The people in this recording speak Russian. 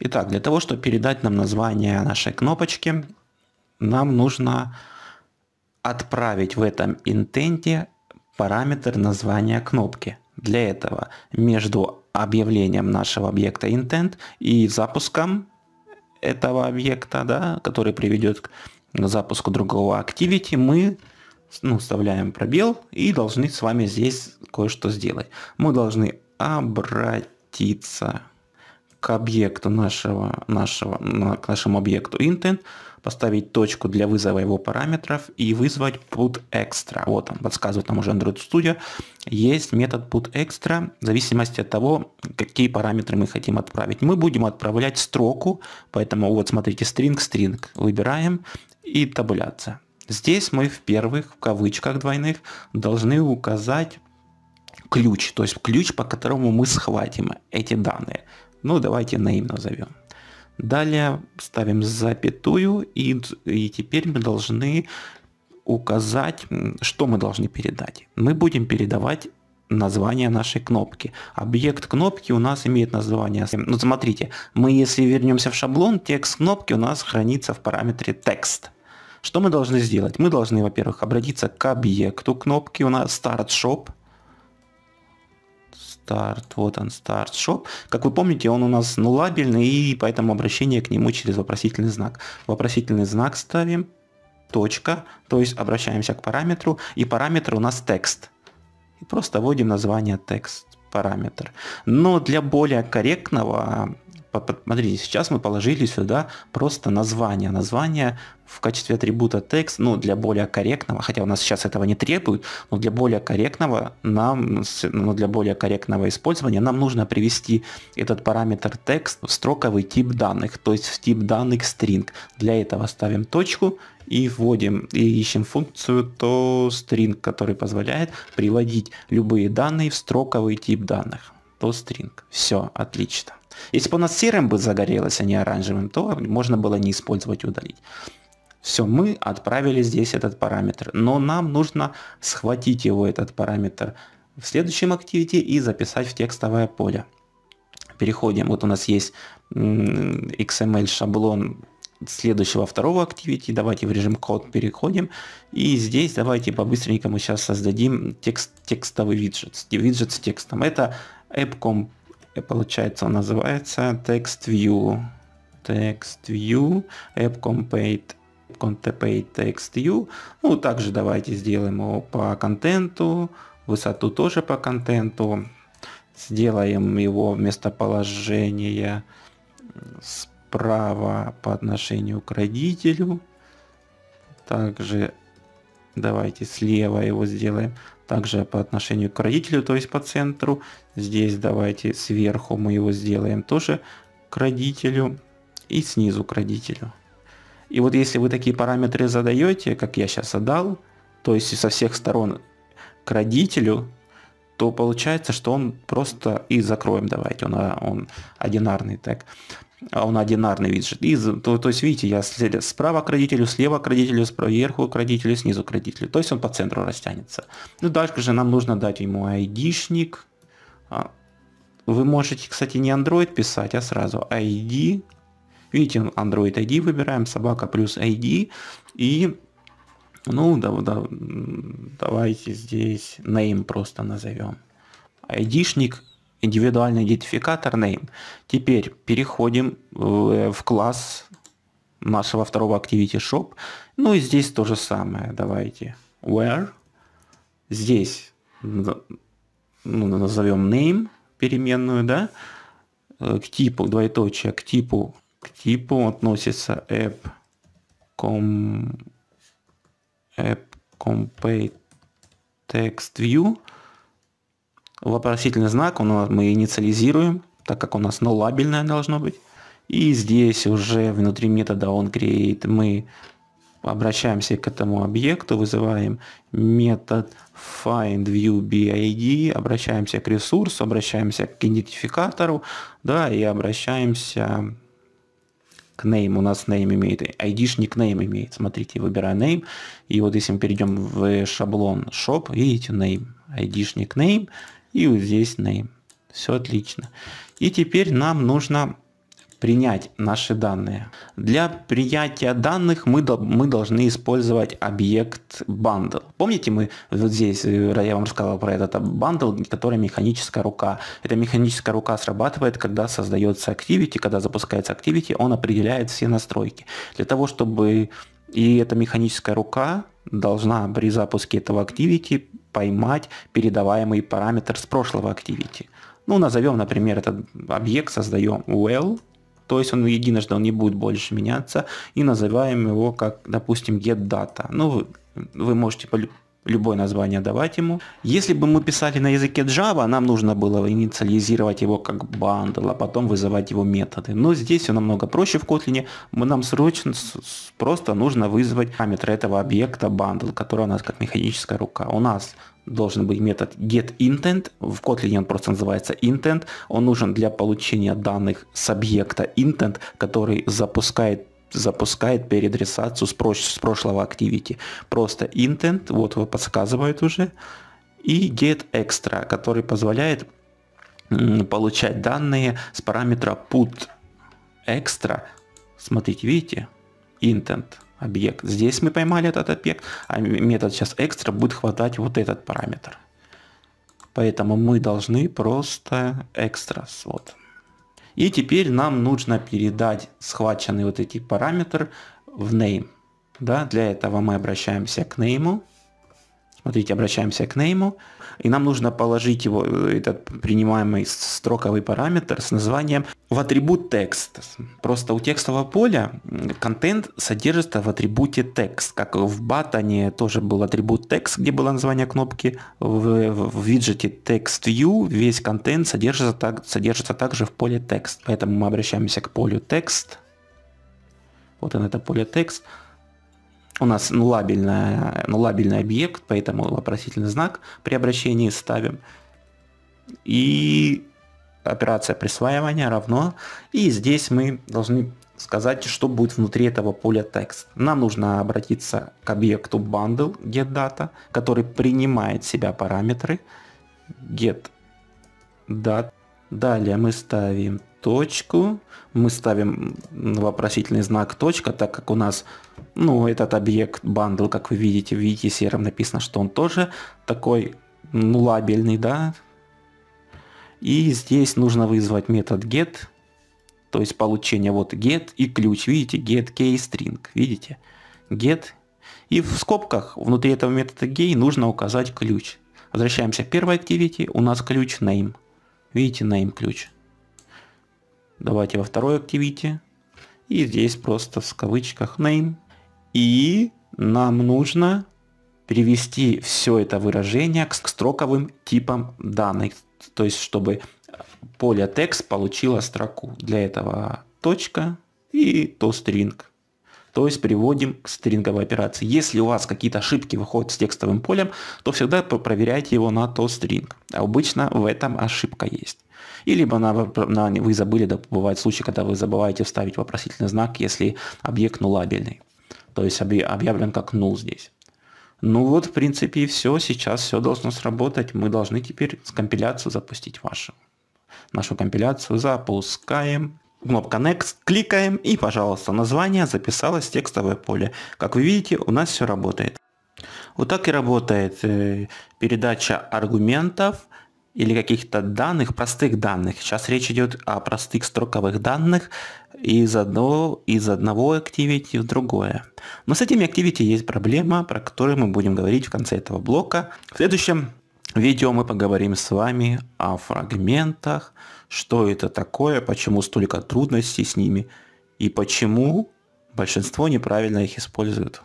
Итак, для того, чтобы передать нам название нашей кнопочки, нам нужно отправить в этом интенте параметр названия кнопки. Для этого между объявлением нашего объекта intent и запуском этого объекта, да, который приведет к запуску другого activity, мы ну, вставляем пробел и должны с вами здесь кое-что сделать. Мы должны обратиться к объекту нашего, нашего, к нашему объекту intent, поставить точку для вызова его параметров и вызвать put extra. Вот он, подсказывает нам уже Android Studio. Есть метод put extra в зависимости от того, какие параметры мы хотим отправить. Мы будем отправлять строку, поэтому вот смотрите, string, string, выбираем и табуляция. Здесь мы в первых, в кавычках двойных, должны указать ключ, то есть ключ, по которому мы схватим эти данные. Ну, давайте name назовем. Далее ставим запятую, и, и теперь мы должны указать, что мы должны передать. Мы будем передавать название нашей кнопки. Объект кнопки у нас имеет название... Ну, смотрите, мы если вернемся в шаблон, текст кнопки у нас хранится в параметре текст. Что мы должны сделать? Мы должны, во-первых, обратиться к объекту кнопки, у нас Start Shop, старт, вот он, старт, Shop Как вы помните, он у нас нулабельный, и поэтому обращение к нему через вопросительный знак. Вопросительный знак ставим, точка, то есть обращаемся к параметру, и параметр у нас текст. И просто вводим название текст параметр. Но для более корректного Смотрите, сейчас мы положили сюда просто название. Название в качестве атрибута текст, ну, для более корректного, хотя у нас сейчас этого не требуют, но для более корректного нам, ну, для более корректного использования нам нужно привести этот параметр текст в строковый тип данных, то есть в тип данных string. Для этого ставим точку и вводим и ищем функцию toString, который позволяет приводить любые данные в строковый тип данных. toString. Все, отлично. Если бы у нас серым бы загорелось, а не оранжевым, то можно было не использовать и удалить. Все, мы отправили здесь этот параметр, но нам нужно схватить его, этот параметр, в следующем активите и записать в текстовое поле. Переходим, вот у нас есть XML шаблон следующего второго activity, давайте в режим код переходим, и здесь давайте по-быстренькому сейчас создадим текст, текстовый виджет, виджет с текстом. Это appcom Получается, он называется Text View Text View AppCompate Contepay TextView. Ну, также давайте сделаем его по контенту, высоту тоже по контенту. Сделаем его местоположение справа по отношению к родителю. Также Давайте слева его сделаем. Также по отношению к родителю, то есть по центру. Здесь давайте сверху мы его сделаем тоже к родителю. И снизу к родителю. И вот если вы такие параметры задаете, как я сейчас задал, то есть со всех сторон к родителю, то получается, что он просто и закроем давайте, он, а, он одинарный так. А он одинарный виджет. И, то, то есть, видите, я справа к родителю, слева к родителю, сверху к родителю, снизу к родителю. То есть он по центру растянется. Ну, дальше же нам нужно дать ему ID-шник. А, вы можете, кстати, не Android писать, а сразу ID. Видите, Android ID выбираем, собака плюс ID. И, ну, да, да, давайте здесь name просто назовем. ID-шник индивидуальный идентификатор name. Теперь переходим э, в класс нашего второго Activity Shop. Ну и здесь то же самое. Давайте where. Здесь ну, назовем name переменную, да, э, к типу, двоеточие, к типу, к типу относится app.com com app text view вопросительный знак, он, мы инициализируем, так как у нас нолабельное должно быть. И здесь уже внутри метода onCreate мы обращаемся к этому объекту, вызываем метод findViewBID, обращаемся к ресурсу, обращаемся к идентификатору, да, и обращаемся к name. У нас name имеет, ID-шник name имеет. Смотрите, выбираю name, и вот если мы перейдем в шаблон shop, видите, name, ID-шник name, и вот здесь name. Все отлично. И теперь нам нужно принять наши данные. Для принятия данных мы, мы должны использовать объект bundle. Помните, мы вот здесь, э, я вам рассказывал про этот bundle, который механическая рука. Эта механическая рука срабатывает, когда создается activity, когда запускается activity, он определяет все настройки. Для того, чтобы и эта механическая рука должна при запуске этого activity поймать передаваемый параметр с прошлого activity. Ну, назовем, например, этот объект, создаем well, то есть он единожды он не будет больше меняться, и называем его как, допустим, getData. Ну, вы, вы можете любое название давать ему. Если бы мы писали на языке Java, нам нужно было инициализировать его как бандл, а потом вызывать его методы. Но здесь все намного проще в Kotlin. Мы нам срочно просто нужно вызвать параметры этого объекта бандл, который у нас как механическая рука. У нас должен быть метод getIntent. В Kotlin он просто называется intent. Он нужен для получения данных с объекта intent, который запускает запускает переадресацию с, проч- с прошлого Activity. Просто intent, вот его подсказывают уже, и get extra, который позволяет получать данные с параметра put extra. Смотрите, видите? Intent объект. Здесь мы поймали этот объект, а метод сейчас extra будет хватать вот этот параметр. Поэтому мы должны просто extras. Вот. И теперь нам нужно передать схваченный вот этот параметр в name. Да, для этого мы обращаемся к name. Смотрите, обращаемся к name, и нам нужно положить его, э, этот принимаемый строковый параметр с названием в атрибут text. Просто у текстового поля контент содержится в атрибуте text, как в батоне тоже был атрибут text, где было название кнопки, в, в, в виджете text_view весь контент содержится, так, содержится также в поле text, поэтому мы обращаемся к полю text, вот он это поле text, у нас нулабельная, нулабельный объект, поэтому вопросительный знак при обращении ставим. И операция присваивания равно. И здесь мы должны сказать, что будет внутри этого поля текст. Нам нужно обратиться к объекту bundle getData, который принимает в себя параметры getData. Далее мы ставим точку, мы ставим вопросительный знак точка, так как у нас ну, этот объект бандл, как вы видите, в виде сером написано, что он тоже такой ну, лабельный, да. И здесь нужно вызвать метод get, то есть получение вот get и ключ, видите, get key string, видите, get. И в скобках внутри этого метода key нужно указать ключ. Возвращаемся к первой activity, у нас ключ name. Видите, name ключ. Давайте во второй activity. И здесь просто в кавычках name и нам нужно перевести все это выражение к строковым типам данных, то есть чтобы поле текст получило строку. Для этого точка и то string. То есть приводим к стринговой операции. Если у вас какие-то ошибки выходят с текстовым полем, то всегда проверяйте его на то string. Обычно в этом ошибка есть. И на, на, вы забыли, да, бывает случай, когда вы забываете вставить вопросительный знак, если объект нулабельный то есть объявлен как null здесь. Ну вот, в принципе, и все. Сейчас все должно сработать. Мы должны теперь с компиляцию запустить вашу. Нашу компиляцию запускаем. Кнопка Next, кликаем и, пожалуйста, название записалось в текстовое поле. Как вы видите, у нас все работает. Вот так и работает э, передача аргументов или каких-то данных, простых данных. Сейчас речь идет о простых строковых данных из, одного из одного activity в другое. Но с этими activity есть проблема, про которую мы будем говорить в конце этого блока. В следующем видео мы поговорим с вами о фрагментах, что это такое, почему столько трудностей с ними и почему большинство неправильно их используют.